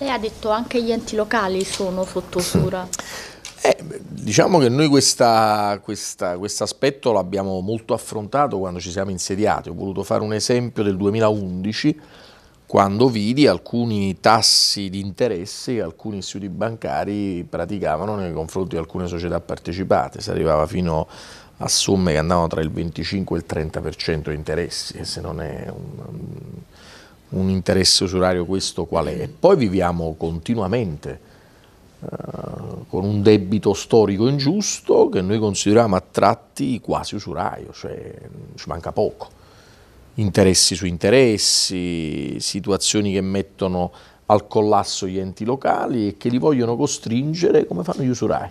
Lei ha detto anche gli enti locali sono sotto mm. usura. Eh, diciamo che noi questo aspetto l'abbiamo molto affrontato quando ci siamo insediati. Ho voluto fare un esempio del 2011 quando vidi alcuni tassi di interesse che alcuni istituti bancari praticavano nei confronti di alcune società partecipate. Si arrivava fino a somme che andavano tra il 25 e il 30% di interessi, che se non è un, un interesse usurario questo qual è. poi viviamo continuamente eh, con un debito storico ingiusto che noi consideriamo a tratti quasi usuraio, cioè mm, ci manca poco. Interessi su interessi, situazioni che mettono al collasso gli enti locali e che li vogliono costringere come fanno gli usurai,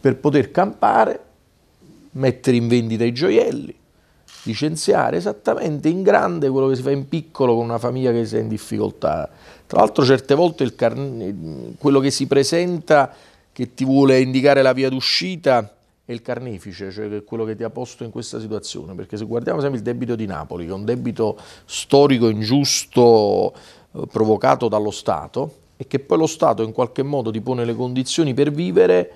per poter campare, mettere in vendita i gioielli, licenziare esattamente in grande quello che si fa in piccolo con una famiglia che si è in difficoltà. Tra l'altro certe volte quello che si presenta che ti vuole indicare la via d'uscita è il carnefice, cioè quello che ti ha posto in questa situazione, perché se guardiamo sempre il debito di Napoli, che è un debito storico ingiusto eh, provocato dallo Stato e che poi lo Stato in qualche modo ti pone le condizioni per vivere,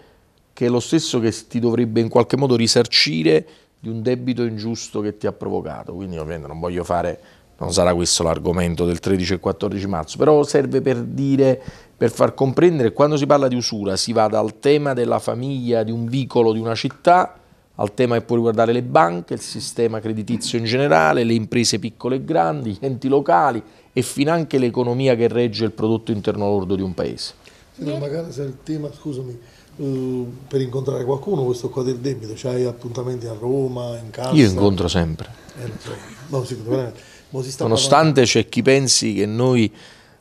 che è lo stesso che ti dovrebbe in qualche modo risarcire di un debito ingiusto che ti ha provocato, quindi ovviamente non voglio fare, non sarà questo l'argomento del 13 e 14 marzo, però serve per dire, per far comprendere, quando si parla di usura si va dal tema della famiglia, di un vicolo, di una città, al tema che può riguardare le banche, il sistema creditizio in generale, le imprese piccole e grandi, gli enti locali e finanche l'economia che regge il prodotto interno lordo di un paese. Sì, magari se il tema, scusami, Mm, per incontrare qualcuno, questo qua del debito, c'hai appuntamenti a Roma, in casa? Io incontro sempre. Eh, no, Nonostante c'è chi pensi che noi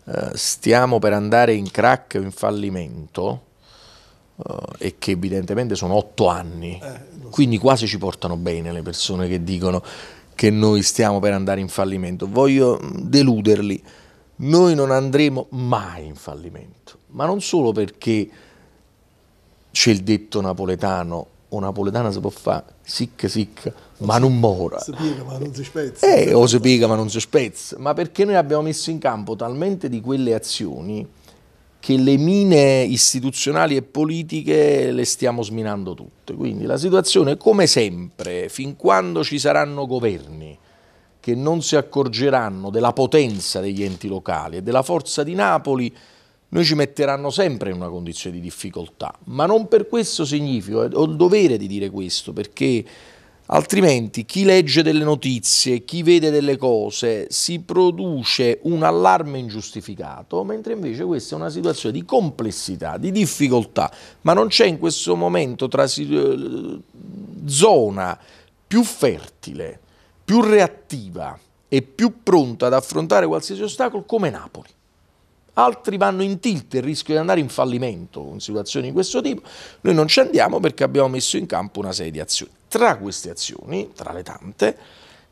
eh, stiamo per andare in crack o in fallimento, eh, e che evidentemente sono otto anni, eh, quindi quasi ci portano bene le persone che dicono che noi stiamo per andare in fallimento. Voglio mm, deluderli, noi non andremo mai in fallimento, ma non solo perché c'è il detto napoletano, o napoletana si può fare sic sic, ma non mora. Si piega ma non si spezza. Eh, o si piega ma non si spezza, ma perché noi abbiamo messo in campo talmente di quelle azioni che le mine istituzionali e politiche le stiamo sminando tutte. Quindi la situazione, come sempre, fin quando ci saranno governi che non si accorgeranno della potenza degli enti locali e della forza di Napoli, noi ci metteranno sempre in una condizione di difficoltà, ma non per questo significa, ho il dovere di dire questo, perché altrimenti chi legge delle notizie, chi vede delle cose, si produce un allarme ingiustificato, mentre invece questa è una situazione di complessità, di difficoltà, ma non c'è in questo momento eh, zona più fertile, più reattiva e più pronta ad affrontare qualsiasi ostacolo come Napoli altri vanno in tilt e rischiano di andare in fallimento con situazioni di questo tipo. Noi non ci andiamo perché abbiamo messo in campo una serie di azioni. Tra queste azioni, tra le tante,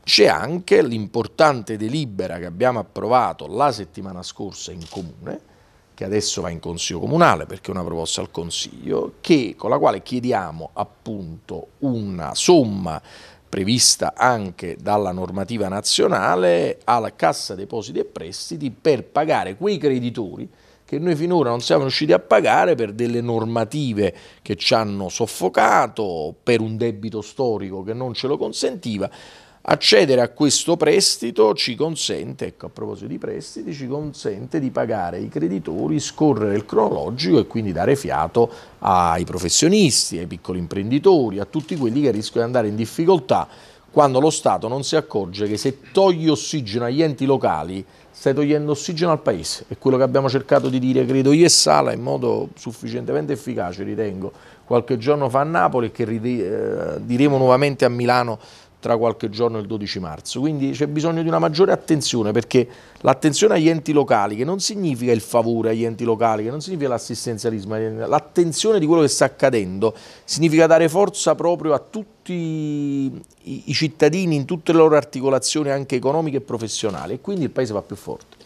c'è anche l'importante delibera che abbiamo approvato la settimana scorsa in comune, che adesso va in consiglio comunale perché è una proposta al consiglio, che, con la quale chiediamo appunto una somma prevista anche dalla normativa nazionale alla Cassa Depositi e Prestiti per pagare quei creditori che noi finora non siamo riusciti a pagare per delle normative che ci hanno soffocato, per un debito storico che non ce lo consentiva. Accedere a questo prestito ci consente, ecco a proposito di prestiti, ci consente di pagare i creditori, scorrere il cronologico e quindi dare fiato ai professionisti, ai piccoli imprenditori, a tutti quelli che rischiano di andare in difficoltà quando lo Stato non si accorge che se togli ossigeno agli enti locali stai togliendo ossigeno al Paese. È quello che abbiamo cercato di dire, credo io e Sala, in modo sufficientemente efficace, ritengo, qualche giorno fa a Napoli e che eh, diremo nuovamente a Milano tra qualche giorno il 12 marzo. Quindi c'è bisogno di una maggiore attenzione perché l'attenzione agli enti locali, che non significa il favore agli enti locali, che non significa l'assistenzialismo, l'attenzione di quello che sta accadendo significa dare forza proprio a tutti i cittadini in tutte le loro articolazioni anche economiche e professionali e quindi il Paese va più forte.